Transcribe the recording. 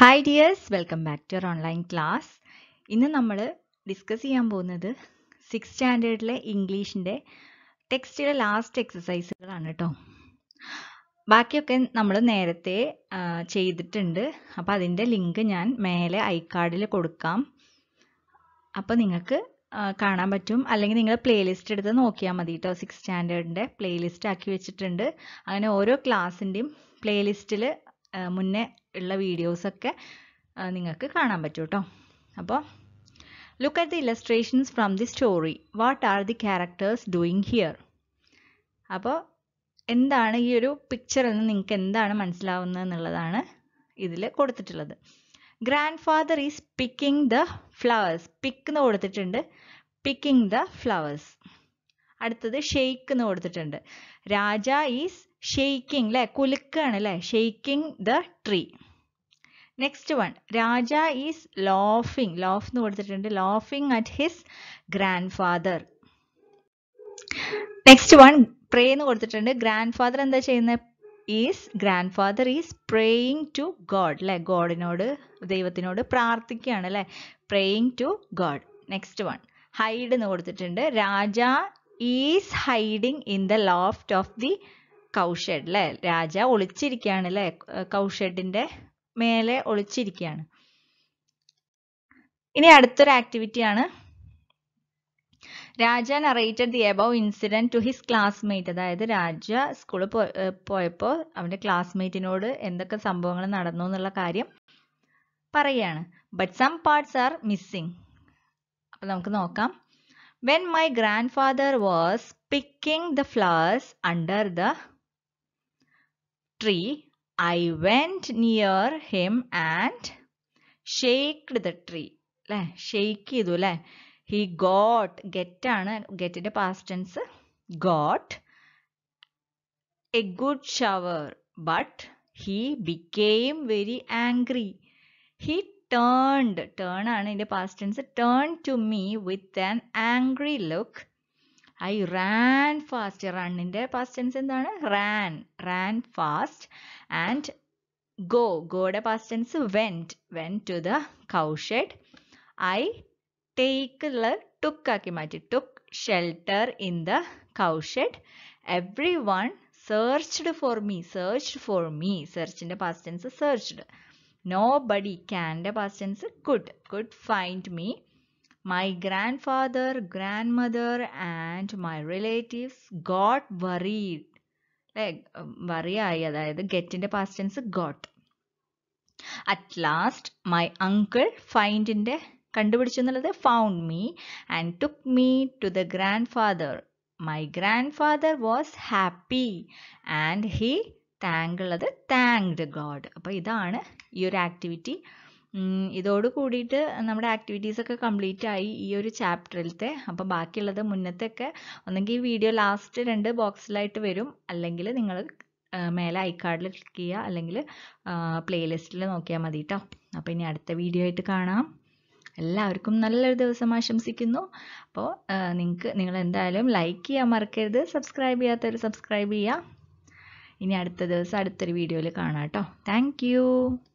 Hi dears welcome back to online class ഇന്ന് നമ്മൾ discuss ചെയ്യാൻ പോകുന്നത് സിക്സ് സ്റ്റാൻഡേർഡിലെ ഇംഗ്ലീഷിൻ്റെ ടെക്സ്റ്റിലെ ലാസ്റ്റ് എക്സസൈസുകളാണ് കേട്ടോ ബാക്കിയൊക്കെ നമ്മൾ നേരത്തെ ചെയ്തിട്ടുണ്ട് അപ്പോൾ അതിൻ്റെ ലിങ്ക് ഞാൻ മേലെ ഐ കാർഡിൽ കൊടുക്കാം അപ്പോൾ നിങ്ങൾക്ക് കാണാൻ പറ്റും അല്ലെങ്കിൽ നിങ്ങൾ പ്ലേലിസ്റ്റ് എടുത്ത് നോക്കിയാൽ മതി കേട്ടോ സിക്സ് സ്റ്റാൻഡേർഡിൻ്റെ പ്ലേലിസ്റ്റ് ആക്കി വെച്ചിട്ടുണ്ട് അങ്ങനെ ഓരോ ക്ലാസ്സിൻ്റെയും പ്ലേലിസ്റ്റിൽ മുന്നേ ഉള്ള വീഡിയോസൊക്കെ നിങ്ങൾക്ക് കാണാൻ പറ്റും കേട്ടോ അപ്പോൾ look at the illustrations from the story what are the characters doing here അപ്പോൾ എന്താണ് ഈ ഒരു പിക്ചറിൽ എന്ന് നിങ്ങൾക്ക് എന്താണ് മനസ്സിലാവുന്നത് എന്നുള്ളതാണ് ഇതിൽ കൊടുത്തിട്ടുള്ളത് grandfather is picking the flowers pick എന്ന് കൊടുത്തിട്ടുണ്ട് പിക്കിംഗ് ദ ഫ്ലവേഴ്സ് അടുത്തത് ഷെയ്ക്ക് എന്ന് കൊടുത്തിട്ടുണ്ട് രാജ ഈസ് ഷെയ്ക്കിംഗ് അല്ലെ കുലുക്കാണ് അല്ലെ shaking the tree next one Raja is laughing laugh എന്ന് കൊടുത്തിട്ടുണ്ട് laughing at his grandfather next one pray എന്ന് കൊടുത്തിട്ടുണ്ട് ഗ്രാൻഡ് ഫാദർ എന്താ ചെയ്യുന്നത് is grandfather is praying to God അല്ലെ ഗോഡിനോട് ദൈവത്തിനോട് പ്രാർത്ഥിക്കുകയാണ് അല്ലെ praying to God next one hide എന്ന് കൊടുത്തിട്ടുണ്ട് Raja is hiding in the loft of the cowshed അല്ലെ രാജ ഒളിച്ചിരിക്കുകയാണ് അല്ലെ കൗഷഡിന്റെ മേലെ ഒളിച്ചിരിക്കുകയാണ് ഇനി അടുത്തൊരു ആക്ടിവിറ്റിയാണ് Raja narrated the above incident to his classmate അതായത് രാജ സ്കൂളിൽ പോയപ്പോൾ അവന്റെ ക്ലാസ്മേറ്റിനോട് എന്തൊക്കെ സംഭവങ്ങൾ നടന്നു എന്നുള്ള കാര്യം പറയാണ് but some parts are missing അപ്പൊ നമുക്ക് നോക്കാം when my grandfather was picking the flowers under the tree. I went near him and shook the tree. Le, shake it, le. He got, get anna, get it a past tense, got a good shower, but he became very angry. He turned, turn anna, in the past tense, turned to me with an angry look. I ran fast റണ്ണിൻ്റെ past tense എന്താണ് ran ran fast and go ഗോയുടെ past tense went went to the cowshed I ടേക്കുള്ള took ആക്കി മാറ്റി took shelter in the cowshed everyone searched for me searched for me സെർച്ചിൻ്റെ past tense searched nobody ക്യാൻ്റെ past tense could could find me my grandfather My grandfather, grandmother, and my relatives got worried. വറിയായി അതായത് ഗെറ്റിന്റെ past tense got at last my uncle ഫൈൻഡിന്റെ കണ്ടുപിടിച്ചു എന്നുള്ളത് found me and took me to the grandfather my grandfather was happy and he thank ഉള്ളത് thanked God അപ്പോൾ ഇതാണ് ഈ ഒരു ആക്ടിവിറ്റി ഇതോട് കൂടിയിട്ട് നമ്മുടെ ആക്ടിവിറ്റീസ് ഒക്കെ കംപ്ലീറ്റ് ആയി ഈ ഒരു ചാപ്റ്ററിലത്തെ അപ്പം ബാക്കിയുള്ളത് മുന്നത്തെയൊക്കെ ഒന്നെങ്കിൽ ഈ വീഡിയോ ലാസ്റ്റ് രണ്ട് ബോക്സിലായിട്ട് വരും അല്ലെങ്കിൽ നിങ്ങൾ മേലെ ഐ കാർഡിൽ ക്ലിക്ക് ചെയ്യുക അല്ലെങ്കിൽ പ്ലേലിസ്റ്റിൽ നോക്കിയാൽ മതി കേട്ടോ അപ്പോൾ ഇനി അടുത്ത വീഡിയോ ആയിട്ട് കാണാം എല്ലാവർക്കും നല്ലൊരു ദിവസം ആശംസിക്കുന്നു അപ്പോൾ നിങ്ങൾക്ക് നിങ്ങൾ എന്തായാലും ലൈക്ക് ചെയ്യാൻ മറക്കരുത് സബ്സ്ക്രൈബ് ചെയ്യാത്തവർ സബ്സ്ക്രൈബ് ചെയ്യുക ഇനി അടുത്ത ദിവസം അടുത്തൊരു വീഡിയോയിൽ കാണാം കേട്ടോ താങ്ക്